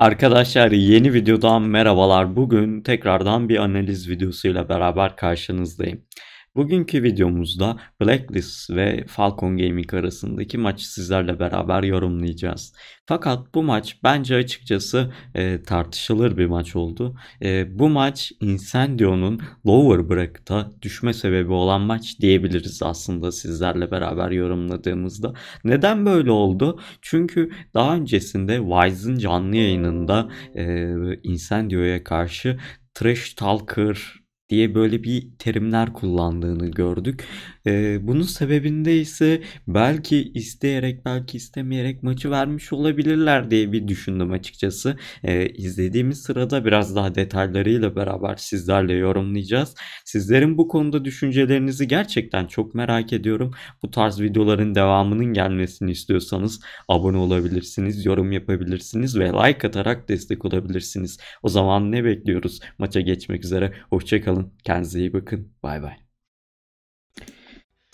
Arkadaşlar yeni videodan merhabalar. Bugün tekrardan bir analiz videosuyla beraber karşınızdayım. Bugünkü videomuzda Blacklist ve Falcon Gaming arasındaki maçı sizlerle beraber yorumlayacağız. Fakat bu maç bence açıkçası e, tartışılır bir maç oldu. E, bu maç Incendium'un lower bracket'a düşme sebebi olan maç diyebiliriz aslında sizlerle beraber yorumladığımızda. Neden böyle oldu? Çünkü daha öncesinde Wise'ın canlı yayınında e, Incendium'a karşı Trash Talker diye böyle bir terimler kullandığını gördük. E, bunun sebebinde ise belki isteyerek belki istemeyerek maçı vermiş olabilirler diye bir düşündüm açıkçası. E, izlediğimiz sırada biraz daha detaylarıyla beraber sizlerle yorumlayacağız. Sizlerin bu konuda düşüncelerinizi gerçekten çok merak ediyorum. Bu tarz videoların devamının gelmesini istiyorsanız abone olabilirsiniz, yorum yapabilirsiniz ve like atarak destek olabilirsiniz. O zaman ne bekliyoruz? Maça geçmek üzere. Hoşçakalın. Kendinize iyi bakın. Bay bay.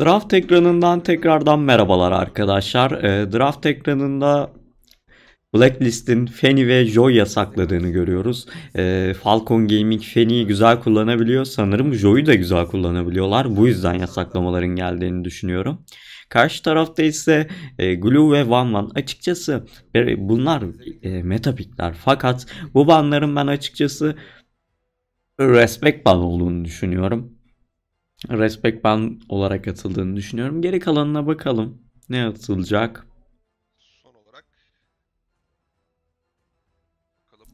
Draft ekranından tekrardan merhabalar arkadaşlar. Ee, draft ekranında Blacklist'in Feni ve Joy yasakladığını görüyoruz. Ee, Falcon Gaming Fanny'yi güzel kullanabiliyor. Sanırım Joy'u da güzel kullanabiliyorlar. Bu yüzden yasaklamaların geldiğini düşünüyorum. Karşı tarafta ise e, Glue ve Van Van. Açıkçası e, bunlar e, metapikler. Fakat bu banların ben açıkçası respect ban olduğunu düşünüyorum. Respect Ban olarak atıldığını düşünüyorum. Geri kalanına bakalım. Ne atılacak? Son olarak bakalım.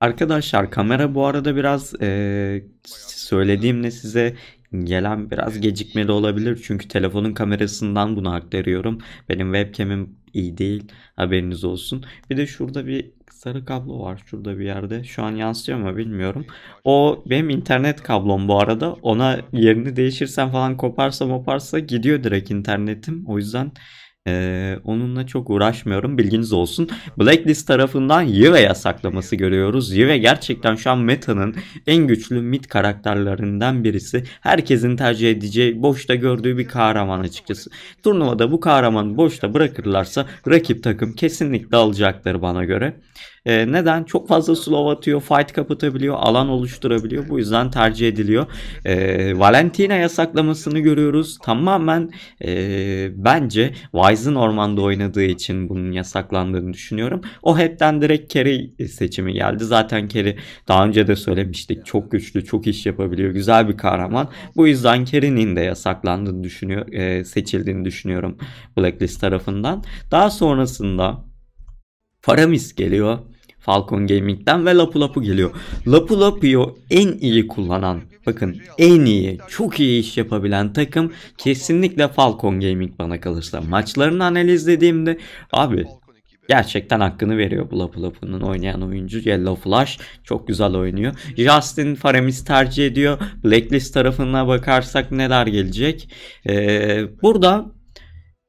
Arkadaşlar kamera bu arada biraz e, söylediğimle size gelen biraz gecikmeli olabilir. Çünkü telefonun kamerasından bunu aktarıyorum. Benim webcam'im iyi değil. Haberiniz olsun. Bir de şurada bir sarı kablo var şurada bir yerde. Şu an yansıyor mu bilmiyorum. O benim internet kablom bu arada. Ona yerini değiştirsem falan koparsa moparsa gidiyor direkt internetim. O yüzden ee, onunla çok uğraşmıyorum bilginiz olsun. Blacklist tarafından Yve yasaklaması görüyoruz. Yve gerçekten şu an meta'nın en güçlü mid karakterlerinden birisi. Herkesin tercih edeceği, boşta gördüğü bir kahraman açıkçası. Turnuvada bu kahramanı boşta bırakırlarsa rakip takım kesinlikle alacaktır bana göre. E, neden? Çok fazla slow atıyor, fight kapatabiliyor, alan oluşturabiliyor. Bu yüzden tercih ediliyor. E, Valentina yasaklamasını görüyoruz. Tamamen e, bence Wise'ın ormanda oynadığı için bunun yasaklandığını düşünüyorum. O hepten direkt Kerry seçimi geldi. Zaten Kerry daha önce de söylemiştik. Çok güçlü, çok iş yapabiliyor. Güzel bir kahraman. Bu yüzden Kerry'nin de yasaklandığını düşünüyor, e, seçildiğini düşünüyorum Blacklist tarafından. Daha sonrasında Faramis geliyor. Falcon Gaming'den ve Lapu Lapu geliyor. Lapu Lapu'yu en iyi kullanan bakın en iyi çok iyi iş yapabilen takım kesinlikle Falcon Gaming bana kalırsa. Maçlarını analizlediğimde abi gerçekten hakkını veriyor bu Lapu Lapu'nun oynayan oyuncu. Yellow Flash çok güzel oynuyor. Justin Faramis tercih ediyor. Blacklist tarafına bakarsak neler gelecek. Ee, burada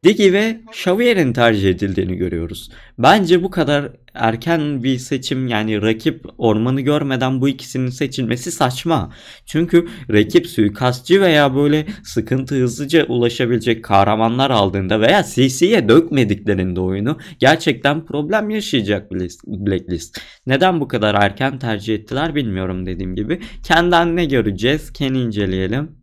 Digi ve Xavier'in tercih edildiğini görüyoruz. Bence bu kadar erken bir seçim yani rakip ormanı görmeden bu ikisinin seçilmesi saçma. Çünkü rakip suikastçı veya böyle sıkıntı hızlıca ulaşabilecek kahramanlar aldığında veya CC'ye dökmediklerinde oyunu gerçekten problem yaşayacak Blacklist. Neden bu kadar erken tercih ettiler bilmiyorum dediğim gibi. Kendi ne göreceğiz, kendi inceleyelim.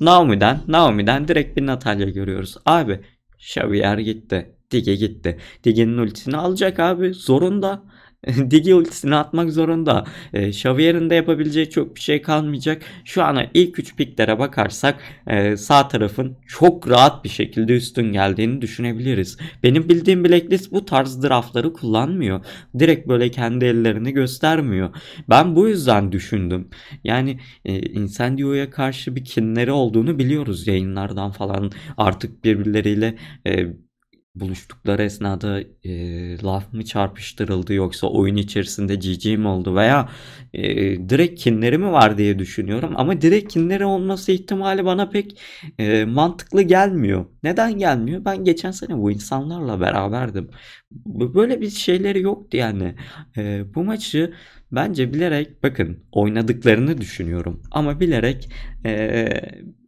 Naomi'den, Naomi'den direkt bir Natalya görüyoruz. Abi Xavier gitti. Dige gitti. Dige'nin ultisini alacak abi. Zorunda. Digi ultisini atmak zorunda. E, Xavier'in de yapabileceği çok bir şey kalmayacak. Şu ana ilk 3 piklere bakarsak e, sağ tarafın çok rahat bir şekilde üstün geldiğini düşünebiliriz. Benim bildiğim Blacklist bu tarz draftları kullanmıyor. Direkt böyle kendi ellerini göstermiyor. Ben bu yüzden düşündüm. Yani e, Incendio karşı bir kinleri olduğunu biliyoruz yayınlardan falan. Artık birbirleriyle e, buluştukları esnada e, laf mı çarpıştırıldı yoksa oyun içerisinde cici mi oldu veya e, direkt kinleri mi var diye düşünüyorum ama direkt kinleri olması ihtimali bana pek e, mantıklı gelmiyor. Neden gelmiyor? Ben geçen sene bu insanlarla beraberdim. Böyle bir şeyleri yoktu yani. E, bu maçı bence bilerek bakın oynadıklarını düşünüyorum ama bilerek e,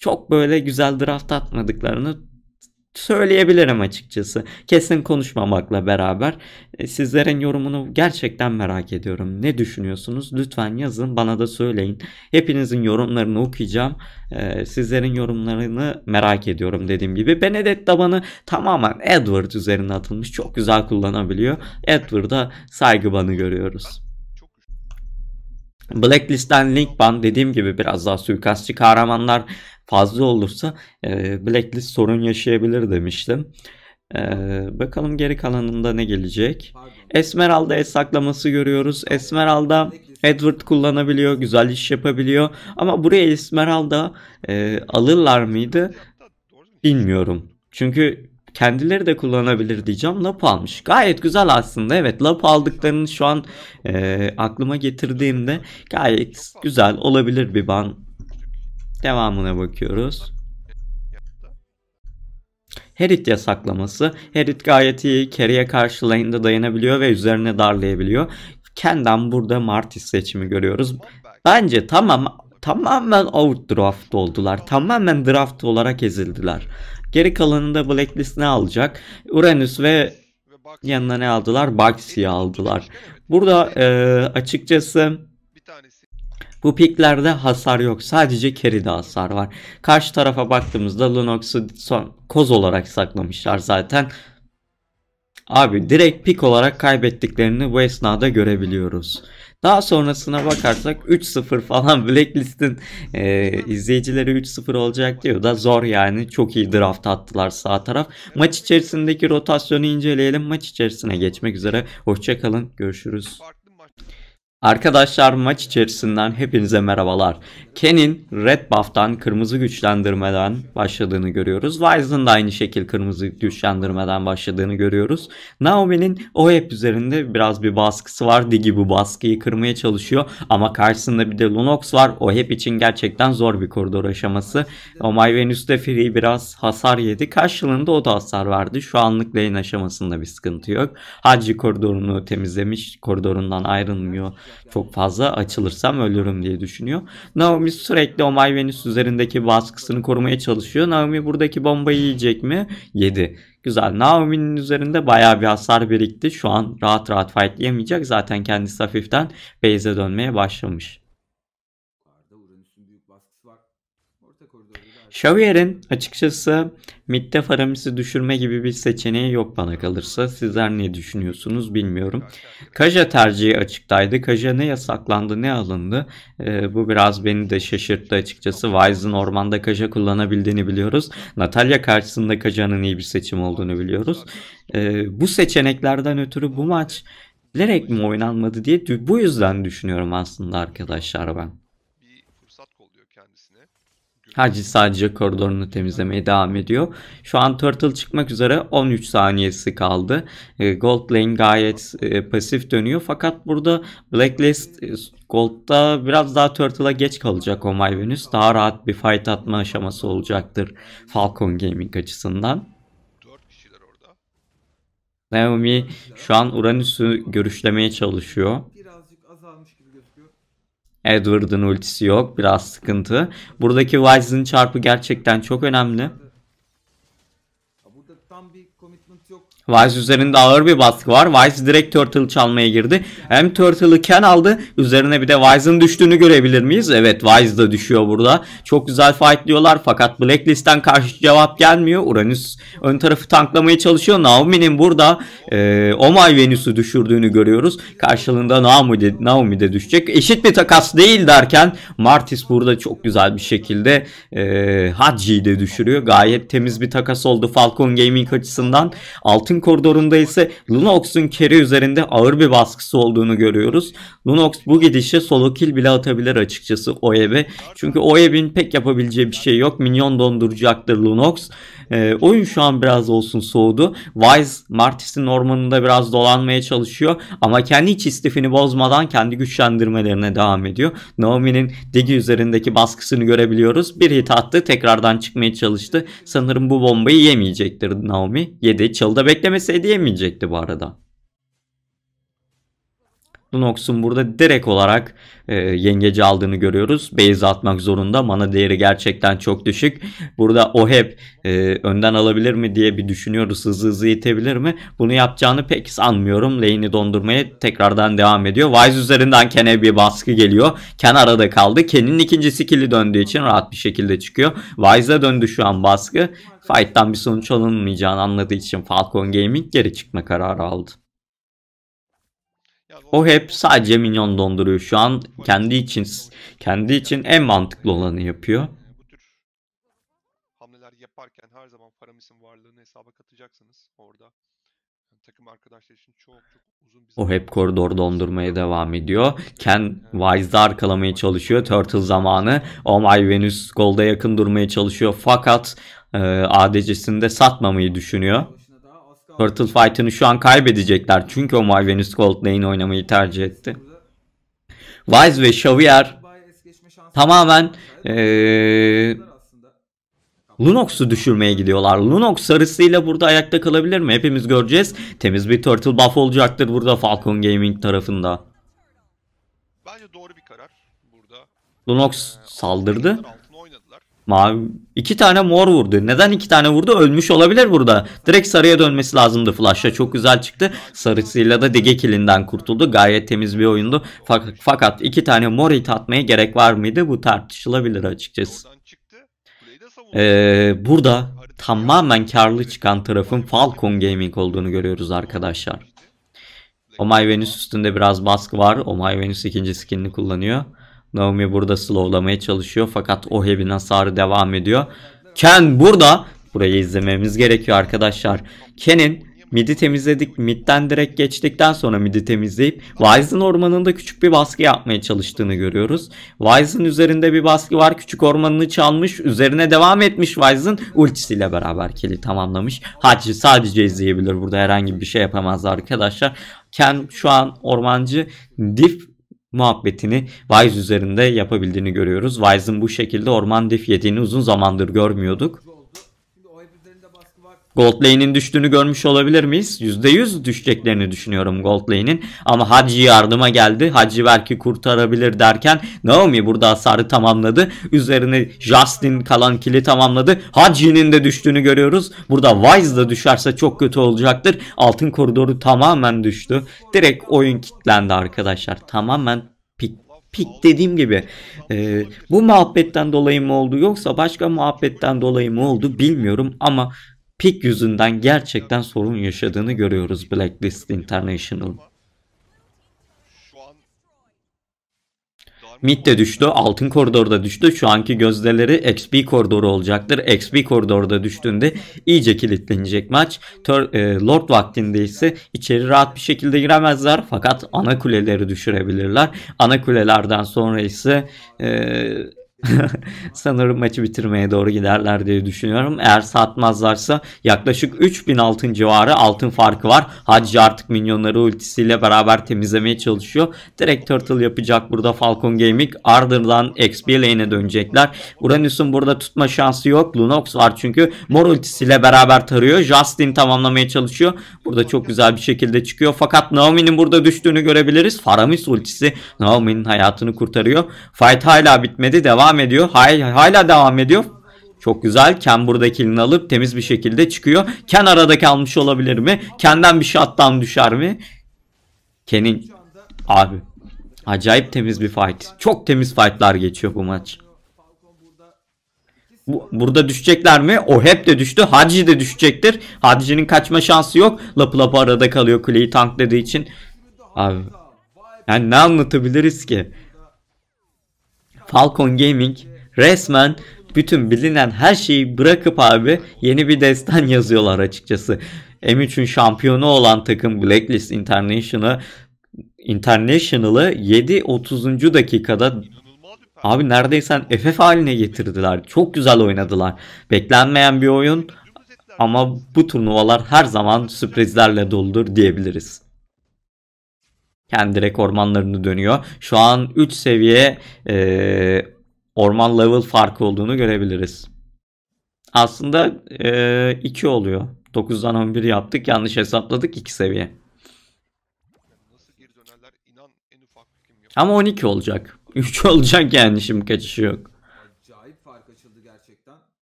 çok böyle güzel draft atmadıklarını söyleyebilirim açıkçası. Kesin konuşmamakla beraber e, sizlerin yorumunu gerçekten merak ediyorum. Ne düşünüyorsunuz? Lütfen yazın bana da söyleyin. Hepinizin yorumlarını okuyacağım. E, sizlerin yorumlarını merak ediyorum dediğim gibi. Benedetta tabanı tamamen Edward üzerine atılmış. Çok güzel kullanabiliyor. Edward'a saygı banı görüyoruz. Blacklist'ten Link Ban dediğim gibi biraz daha suikastçı kahramanlar fazla olursa e, blacklist sorun yaşayabilir demiştim. Ee, bakalım geri kalanında ne gelecek. Esmeralda es saklaması görüyoruz. Esmeralda Edward kullanabiliyor. Güzel iş yapabiliyor. Ama buraya Esmeralda e, alırlar mıydı? Bilmiyorum. Çünkü kendileri de kullanabilir diyeceğim. Lap almış. Gayet güzel aslında. Evet lap aldıklarını şu an e, aklıma getirdiğimde gayet güzel olabilir bir ban Devamına bakıyoruz. Herit yasaklaması. Herit gayet iyi. Kerry'e karşı lane'de dayanabiliyor ve üzerine darlayabiliyor. Kendan burada Martis seçimi görüyoruz. Bence tamam tamamen out draft oldular. Tamamen draft olarak ezildiler. Geri kalanında Blacklist ne alacak? Uranüs ve yanına ne aldılar? Baxi'yi aldılar. Burada e, açıkçası bu piklerde hasar yok. Sadece carry'de hasar var. Karşı tarafa baktığımızda Lunox'u son koz olarak saklamışlar zaten. Abi direkt pik olarak kaybettiklerini bu esnada görebiliyoruz. Daha sonrasına bakarsak 3-0 falan Blacklist'in e, izleyicileri 3-0 olacak diyor da zor yani. Çok iyi draft attılar sağ taraf. Maç içerisindeki rotasyonu inceleyelim. Maç içerisine geçmek üzere. Hoşçakalın. Görüşürüz. Arkadaşlar maç içerisinden hepinize merhabalar. Ken'in red buff'tan kırmızı güçlendirmeden başladığını görüyoruz. Wise'ın da aynı şekil kırmızı güçlendirmeden başladığını görüyoruz. Naomi'nin o hep üzerinde biraz bir baskısı var. Digi bu baskıyı kırmaya çalışıyor. Ama karşısında bir de Lunox var. O hep için gerçekten zor bir koridor aşaması. O My Venus'te Free biraz hasar yedi. Karşılığında o da hasar verdi. Şu anlık lane aşamasında bir sıkıntı yok. Hacı koridorunu temizlemiş. Koridorundan ayrılmıyor çok fazla açılırsam ölürüm diye düşünüyor. Naomi sürekli o Omay Venus üzerindeki baskısını korumaya çalışıyor. Naomi buradaki bombayı yiyecek mi? Yedi. Güzel. Naomi'nin üzerinde baya bir hasar birikti. Şu an rahat rahat fightlayamayacak. Zaten kendisi hafiften base'e dönmeye başlamış. Xavier'in açıkçası midde Faramis'i düşürme gibi bir seçeneği yok bana kalırsa. Sizler ne düşünüyorsunuz bilmiyorum. Kaja tercihi açıktaydı. Kaja ne yasaklandı ne alındı. Ee, bu biraz beni de şaşırttı açıkçası. Wise'ın ormanda Kaja kullanabildiğini biliyoruz. Natalya karşısında Kaja'nın iyi bir seçim olduğunu biliyoruz. Ee, bu seçeneklerden ötürü bu maç bilerek mi oynanmadı diye bu yüzden düşünüyorum aslında arkadaşlar ben. Hacı sadece koridorunu temizlemeye devam ediyor. Şu an Turtle çıkmak üzere 13 saniyesi kaldı. Ee, Gold Lane gayet e, pasif dönüyor. Fakat burada Blacklist e, Gold'da biraz daha Turtle'a geç kalacak o Venus. Daha rahat bir fight atma aşaması olacaktır Falcon Gaming açısından. Naomi şu an Uranüs'ü görüşlemeye çalışıyor. Edward'ın ultisi yok. Biraz sıkıntı. Buradaki Wise'ın çarpı gerçekten çok önemli. Wise üzerinde ağır bir baskı var. Wise direkt Turtle çalmaya girdi. Hem Turtle'ı Ken aldı. Üzerine bir de Wise'ın düştüğünü görebilir miyiz? Evet Wise de düşüyor burada. Çok güzel fightlıyorlar fakat Blacklist'ten karşı cevap gelmiyor. Uranüs ön tarafı tanklamaya çalışıyor. Naomi'nin burada e, Omay Venüs'ü düşürdüğünü görüyoruz. Karşılığında Naomi de, Naomi de düşecek. Eşit bir takas değil derken Martis burada çok güzel bir şekilde e, Hadji'yi de düşürüyor. Gayet temiz bir takas oldu Falcon Gaming açısından. 6 altın koridorunda ise Lunox'un carry üzerinde ağır bir baskısı olduğunu görüyoruz. Lunox bu gidişe solo kill bile atabilir açıkçası Oeb'e. Çünkü Oeb'in pek yapabileceği bir şey yok. Minyon donduracaktır Lunox. E, oyun şu an biraz olsun soğudu. Wise Martis'in ormanında biraz dolanmaya çalışıyor ama kendi iç istifini bozmadan kendi güçlendirmelerine devam ediyor. Naomi'nin Digi üzerindeki baskısını görebiliyoruz. Bir hit attı tekrardan çıkmaya çalıştı. Sanırım bu bombayı yemeyecektir Naomi. Yedi. Çılda bek beklemese diyemeyecekti bu arada. Lunox'un burada direkt olarak e, yengeci aldığını görüyoruz. Beyza atmak zorunda. Mana değeri gerçekten çok düşük. Burada o hep e, önden alabilir mi diye bir düşünüyoruz. Hızlı hızlı itebilir mi? Bunu yapacağını pek sanmıyorum. Lane'i dondurmaya tekrardan devam ediyor. Wise üzerinden Ken'e bir baskı geliyor. Ken arada kaldı. Ken'in ikinci skill'i döndüğü için rahat bir şekilde çıkıyor. Wise'a döndü şu an baskı. Fight'tan bir sonuç alınmayacağını anladığı için Falcon Gaming geri çıkma kararı aldı. O hep sadece minyon donduruyor. Şu an kendi için kendi için en mantıklı olanı yapıyor. Bu tür hamleler yaparken her zaman Paramis'in varlığını hesaba katacaksınız orada. takım arkadaşlar için çok çok uzun bir O hep koridor dondurmaya devam ediyor. Ken Wise'da arkalamaya çalışıyor. Turtle zamanı. Oh my Venus golda yakın durmaya çalışıyor. Fakat e, ADC'sini de satmamayı düşünüyor. Turtle Fight'ını şu an kaybedecekler. Çünkü Omar Venus Gold lane oynamayı tercih etti. Wise ve Xavier tamamen ee, Lunox'u düşürmeye gidiyorlar. Lunox sarısıyla burada ayakta kalabilir mi? Hepimiz göreceğiz. Temiz bir turtle buff olacaktır burada Falcon Gaming tarafında. Bence doğru bir karar burada. Lunox saldırdı. Mavi iki tane mor vurdu. Neden iki tane vurdu? Ölmüş olabilir burada. Direkt sarıya dönmesi lazımdı. Flash'a çok güzel çıktı. Sarısıyla da dege kilinden kurtuldu. Gayet temiz bir oyundu. Fak fakat iki tane mor hit atmaya gerek var mıydı? Bu tartışılabilir açıkçası. Ee, burada tamamen karlı çıkan tarafın Falcon Gaming olduğunu görüyoruz arkadaşlar. Omay Venus üstünde biraz baskı var. Omay Venus ikinci skinini kullanıyor. Naomi burada slowlamaya çalışıyor fakat o Oheb'in hasarı devam ediyor. Ken burada. Burayı izlememiz gerekiyor arkadaşlar. Ken'in midi temizledik. Midden direkt geçtikten sonra midi temizleyip Wise'ın ormanında küçük bir baskı yapmaya çalıştığını görüyoruz. Wise'ın üzerinde bir baskı var. Küçük ormanını çalmış. Üzerine devam etmiş Wise'ın ultisiyle beraber kili tamamlamış. Hacı sadece izleyebilir. Burada herhangi bir şey yapamaz arkadaşlar. Ken şu an ormancı dip muhabbetini Wise üzerinde yapabildiğini görüyoruz. Wise'ın bu şekilde orman def yediğini uzun zamandır görmüyorduk. Gold Lane'in düştüğünü görmüş olabilir miyiz? %100 düşeceklerini düşünüyorum Gold Lane'in. Ama Hacı yardıma geldi. Hacı belki kurtarabilir derken Naomi burada hasarı tamamladı. Üzerine Justin kalan kili tamamladı. Hacı'nin de düştüğünü görüyoruz. Burada Wise da düşerse çok kötü olacaktır. Altın koridoru tamamen düştü. Direkt oyun kilitlendi arkadaşlar. Tamamen pik pik dediğim gibi e, bu muhabbetten dolayı mı oldu yoksa başka muhabbetten dolayı mı oldu bilmiyorum ama pik yüzünden gerçekten sorun yaşadığını görüyoruz Blacklist International. Mid de düştü. Altın koridorda düştü. Şu anki gözdeleri XP koridoru olacaktır. XP koridorda düştüğünde iyice kilitlenecek maç. Tör, e, Lord vaktinde ise içeri rahat bir şekilde giremezler. Fakat ana kuleleri düşürebilirler. Ana kulelerden sonra ise e, sanırım maçı bitirmeye doğru giderler diye düşünüyorum. Eğer satmazlarsa yaklaşık 3000 altın civarı altın farkı var. Hacı artık minyonları ultisiyle beraber temizlemeye çalışıyor. Direkt turtle yapacak burada Falcon Gaming. Ardından XP lane'e dönecekler. Uranus'un burada tutma şansı yok. Lunox var çünkü. Mor ultisiyle beraber tarıyor. Justin tamamlamaya çalışıyor. Burada çok güzel bir şekilde çıkıyor. Fakat Naomi'nin burada düştüğünü görebiliriz. Faramis ultisi Naomi'nin hayatını kurtarıyor. Fight hala bitmedi. Devam devam ediyor. Hay, hala devam ediyor. Çok güzel. Ken buradaki elini alıp temiz bir şekilde çıkıyor. Ken arada kalmış olabilir mi? Ken'den bir shutdown düşer mi? Ken'in abi acayip temiz bir fight. Çok temiz fightlar geçiyor bu maç. Bu, burada düşecekler mi? O hep de düştü. Hadji de düşecektir. Hadji'nin kaçma şansı yok. Lapı lapı arada kalıyor kuleyi tankladığı için. Abi. Yani ne anlatabiliriz ki? Falcon Gaming resmen bütün bilinen her şeyi bırakıp abi yeni bir destan yazıyorlar açıkçası. M3'ün şampiyonu olan takım Blacklist International'ı International'ı 7.30. dakikada abi neredeyse FF haline getirdiler. Çok güzel oynadılar. Beklenmeyen bir oyun ama bu turnuvalar her zaman sürprizlerle doludur diyebiliriz. Kendi rekormanlarını dönüyor. Şu an 3 seviye e, orman level farkı olduğunu görebiliriz. Aslında e, 2 oluyor. 9'dan 11 yaptık. Yanlış hesapladık 2 seviye. Ama 12 olacak. 3 olacak yani şimdi kaçışı yok.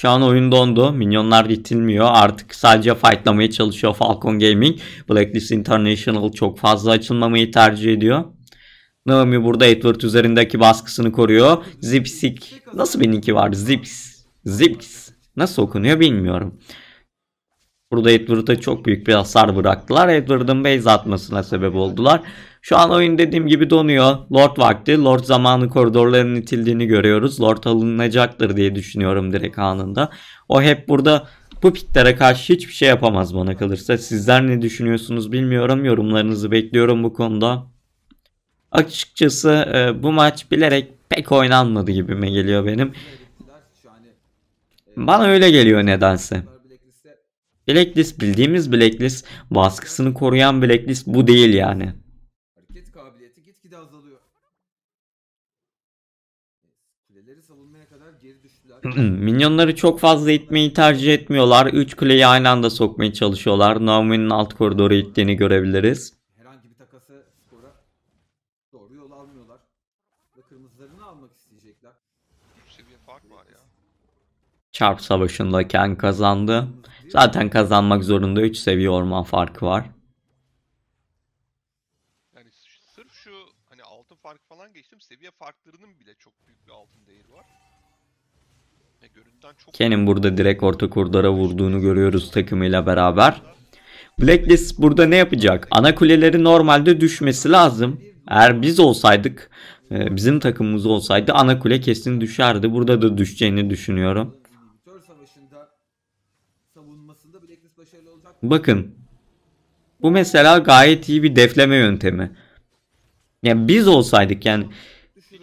Şu an oyun dondu. Minyonlar bitilmiyor. Artık sadece fightlamaya çalışıyor Falcon Gaming. Blacklist International çok fazla açılmamayı tercih ediyor. Naomi burada Edward üzerindeki baskısını koruyor. Zipsik. Nasıl bir niki var? Zips. Zips. Nasıl okunuyor bilmiyorum. Burada Edward'a çok büyük bir hasar bıraktılar. Edward'ın base atmasına sebep oldular. Şu an oyun dediğim gibi donuyor. Lord vakti. Lord zamanı koridorlarının itildiğini görüyoruz. Lord alınacaktır diye düşünüyorum direkt anında. O hep burada bu piklere karşı hiçbir şey yapamaz bana kalırsa. Sizler ne düşünüyorsunuz bilmiyorum. Yorumlarınızı bekliyorum bu konuda. Açıkçası e, bu maç bilerek pek oynanmadı gibime geliyor benim. Bana öyle geliyor nedense. Blacklist bildiğimiz Blacklist baskısını koruyan Blacklist bu değil yani. Minyonları çok fazla itmeyi tercih etmiyorlar. 3 kuleyi aynı anda sokmaya çalışıyorlar. Naomi'nin alt koridoru ittiğini görebiliriz. Herhangi bir takası skora doğru yol almıyorlar. Ve kırmızılarını almak isteyecekler. Seviye fark var ya. Çarp savaşında Ken kazandı. Zaten kazanmak zorunda 3 seviye orman farkı var. Yani sırf şu hani altın farkı falan geçtim seviye farklarının bile çok büyük bir altın değeri var. E, Ken'in burada direkt orta koridora vurduğunu görüyoruz takımıyla beraber. Blacklist burada ne yapacak? Ana kuleleri normalde düşmesi lazım. Eğer biz olsaydık, e, bizim takımımız olsaydı ana kule kesin düşerdi. Burada da düşeceğini düşünüyorum. Bakın. Bu mesela gayet iyi bir defleme yöntemi. Yani biz olsaydık yani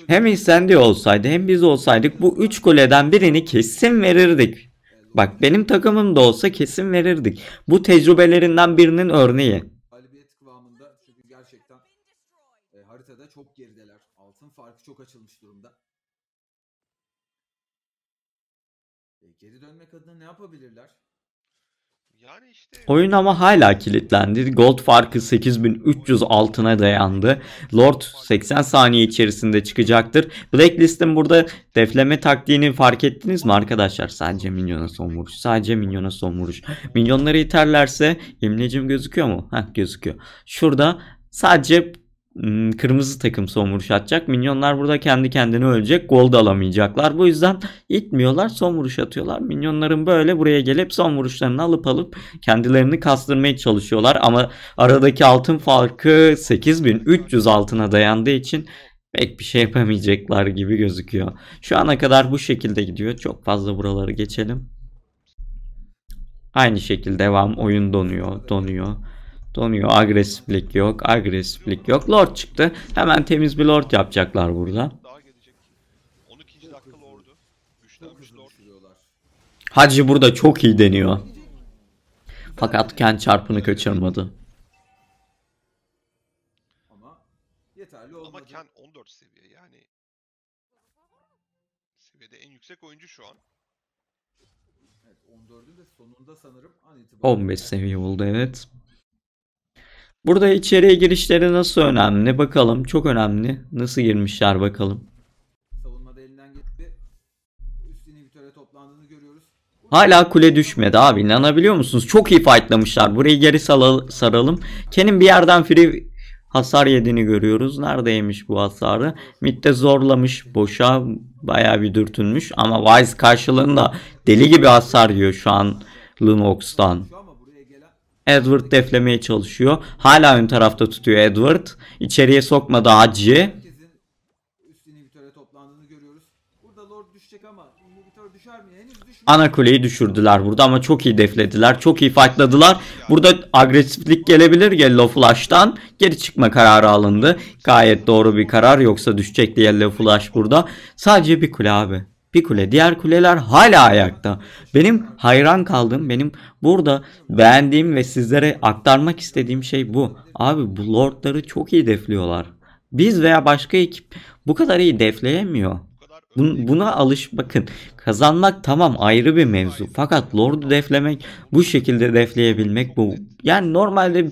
hem İslendi olsaydı hem biz olsaydık bu 3 goleden birini kesin verirdik. Bak benim takımım da olsa kesin verirdik. Bu tecrübelerinden birinin örneği. E, haritada çok gerideler. Altın farkı çok açılmış durumda. E, geri dönmek adına ne yapabilirler? Oyun ama hala kilitlendi. Gold farkı 8300 altına dayandı. Lord 80 saniye içerisinde çıkacaktır. Blacklist'in burada defleme taktiğini fark ettiniz mi arkadaşlar? Sadece minyona son vuruş. Sadece minyona son vuruş. Minyonları iterlerse imlecim gözüküyor mu? Heh gözüküyor. Şurada sadece Hmm, kırmızı takım son vuruş atacak. Minyonlar burada kendi kendini ölecek. Gol de alamayacaklar. Bu yüzden itmiyorlar. Son vuruş atıyorlar. Minyonların böyle buraya gelip son vuruşlarını alıp alıp kendilerini kastırmaya çalışıyorlar. Ama aradaki altın farkı 8300 altına dayandığı için pek bir şey yapamayacaklar gibi gözüküyor. Şu ana kadar bu şekilde gidiyor. Çok fazla buraları geçelim. Aynı şekilde devam. Oyun donuyor, donuyor. Donuyor. Agresiflik yok. Agresiflik yok. Lord çıktı. Hemen temiz bir lord yapacaklar burada. Hacı burada çok iyi deniyor. Fakat kent çarpını kaçırmadı. Ama yeterli olmadı. Ama Ken 14 seviye yani seviyede en yüksek oyuncu şu an. Evet 14'ün de sonunda sanırım an itibariyle 15 seviye buldu, evet. Burada içeriye girişleri nasıl önemli? Bakalım çok önemli. Nasıl girmişler bakalım. Savunmada elinden gitti. Üstüne Vitor'e toplandığını görüyoruz. Hala kule düşmedi abi inanabiliyor musunuz? Çok iyi fightlamışlar. Burayı geri saralım. Ken'in bir yerden free hasar yediğini görüyoruz. Neredeymiş bu hasarı? Mid'de zorlamış. Boşa bayağı bir dürtünmüş. Ama Wise karşılığında deli gibi hasar yiyor şu an Lunox'tan. Edward deflemeye çalışıyor. Hala ön tarafta tutuyor Edward. İçeriye sokmadı Hacı. Ana kuleyi düşürdüler burada ama çok iyi deflediler. Çok iyi fightladılar. Burada agresiflik gelebilir Yellow Flash'tan. Geri çıkma kararı alındı. Gayet doğru bir karar yoksa düşecekti Yellow Flash burada. Sadece bir kule abi bir kule. Diğer kuleler hala ayakta. Benim hayran kaldığım, benim burada beğendiğim ve sizlere aktarmak istediğim şey bu. Abi bu lordları çok iyi defliyorlar. Biz veya başka ekip bu kadar iyi defleyemiyor. Bun, buna alış bakın kazanmak tamam ayrı bir mevzu fakat Lord'u deflemek bu şekilde defleyebilmek bu yani normalde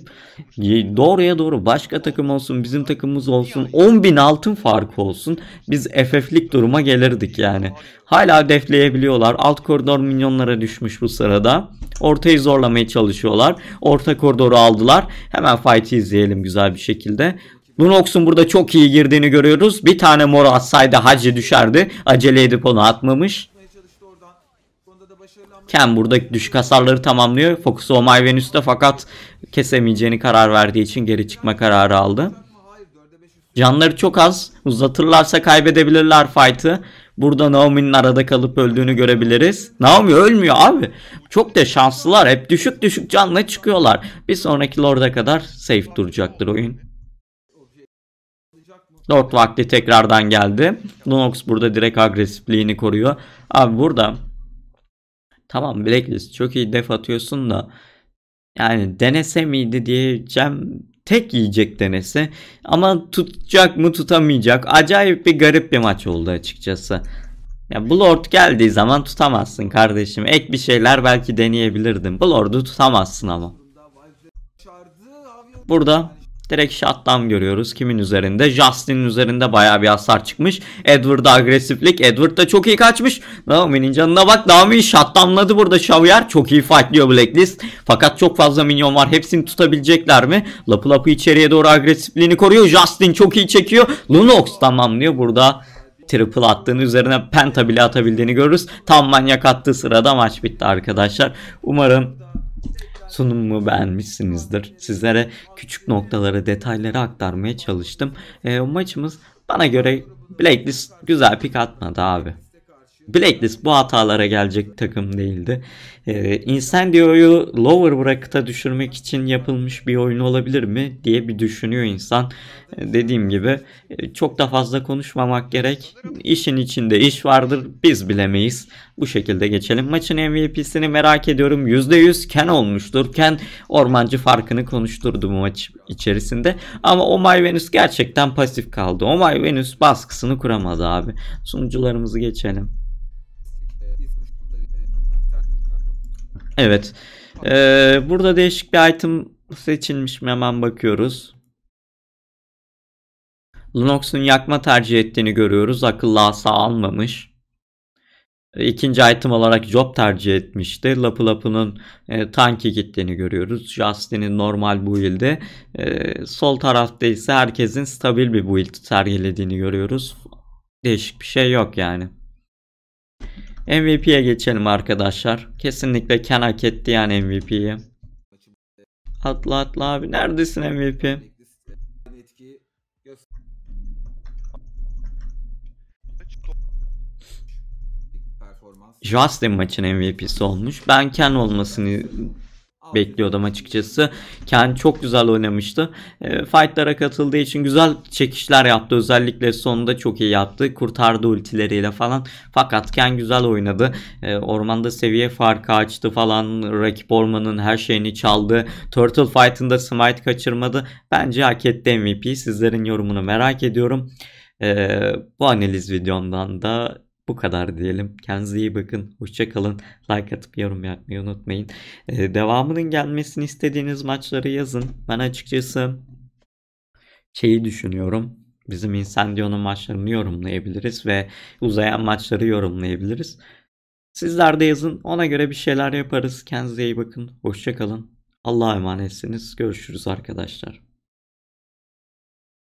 doğruya doğru başka takım olsun bizim takımımız olsun 10.000 altın farkı olsun biz FF'lik duruma gelirdik yani hala defleyebiliyorlar alt koridor milyonlara düşmüş bu sırada ortayı zorlamaya çalışıyorlar orta koridoru aldılar hemen fight'i izleyelim güzel bir şekilde Lunox'un burada çok iyi girdiğini görüyoruz. Bir tane mora atsaydı Hacı düşerdi. Acele edip onu atmamış. Ken burada düşük hasarları tamamlıyor. Fokusu Omay Venüs'te fakat kesemeyeceğini karar verdiği için geri çıkma kararı aldı. Canları çok az. Uzatırlarsa kaybedebilirler fight'ı. Burada Naomi'nin arada kalıp öldüğünü görebiliriz. Naomi ölmüyor abi. Çok da şanslılar. Hep düşük düşük canla çıkıyorlar. Bir sonraki Lord'a kadar safe duracaktır oyun. Dort vakti tekrardan geldi. Lunox burada direkt agresifliğini koruyor. Abi burada tamam Blacklist çok iyi def atıyorsun da yani denese miydi diyeceğim tek yiyecek denesi ama tutacak mı tutamayacak acayip bir garip bir maç oldu açıkçası. Ya bu Lord geldiği zaman tutamazsın kardeşim. Ek bir şeyler belki deneyebilirdim. Bu Lord'u tutamazsın ama. Burada Direkt shutdown görüyoruz. Kimin üzerinde? Justin'in üzerinde baya bir hasar çıkmış. Edward'da agresiflik. Edward da çok iyi kaçmış. Naomi'nin canına bak. Naomi shutdownladı burada Xavier. Çok iyi fightlıyor Blacklist. Fakat çok fazla minyon var. Hepsini tutabilecekler mi? Lapı lapı içeriye doğru agresifliğini koruyor. Justin çok iyi çekiyor. Lunox tamamlıyor burada triple attığını üzerine penta bile atabildiğini görürüz. Tam manyak attığı sırada maç bitti arkadaşlar. Umarım sunumumu beğenmişsinizdir. Sizlere küçük noktaları, detayları aktarmaya çalıştım. E, ee, maçımız bana göre Blacklist güzel pik atmadı abi. Blacklist bu hatalara gelecek takım değildi. Ee, Incendia'yı lower bracket'a düşürmek için yapılmış bir oyun olabilir mi diye bir düşünüyor insan. Ee, dediğim gibi e, çok da fazla konuşmamak gerek. İşin içinde iş vardır biz bilemeyiz. Bu şekilde geçelim. Maçın MVP'sini merak ediyorum. %100 Ken olmuştur. Ken ormancı farkını konuşturdu bu maç içerisinde. Ama O Omay Venus gerçekten pasif kaldı. O Omay Venus baskısını kuramadı abi. Sunucularımızı geçelim. Evet. Ee, burada değişik bir item seçilmiş mi hemen bakıyoruz. Lunox'un yakma tercih ettiğini görüyoruz. Akıllı asa almamış. Ee, ikinci item olarak Job tercih etmişti. Lapı Lapı'nın e, tanki gittiğini görüyoruz. Justin'in normal build'i. E, sol tarafta ise herkesin stabil bir build sergilediğini görüyoruz. Değişik bir şey yok yani. MVP'ye geçelim arkadaşlar. Kesinlikle Ken hak etti yani MVP'yi. Atla atla abi. Neredesin MVP? Justin maçın MVP'si olmuş. Ben Ken olmasını bekliyordum açıkçası. Kendi çok güzel oynamıştı. E, fightlara katıldığı için güzel çekişler yaptı. Özellikle sonunda çok iyi yaptı. Kurtardı ultileriyle falan. Fakat Ken güzel oynadı. E, ormanda seviye farkı açtı falan. Rakip ormanın her şeyini çaldı. Turtle Fight'ında smite kaçırmadı. Bence hak etti MVP. Sizlerin yorumunu merak ediyorum. E, bu analiz videomdan da bu kadar diyelim. Kendinize iyi bakın. Hoşça kalın. Like atıp yorum yapmayı unutmayın. Ee, devamının gelmesini istediğiniz maçları yazın. Ben açıkçası şeyi düşünüyorum. Bizim Insendio'nun maçlarını yorumlayabiliriz ve uzayan maçları yorumlayabiliriz. Sizler de yazın. Ona göre bir şeyler yaparız. Kendinize iyi bakın. Hoşça Hoşçakalın. Allah'a emanetsiniz. Görüşürüz arkadaşlar.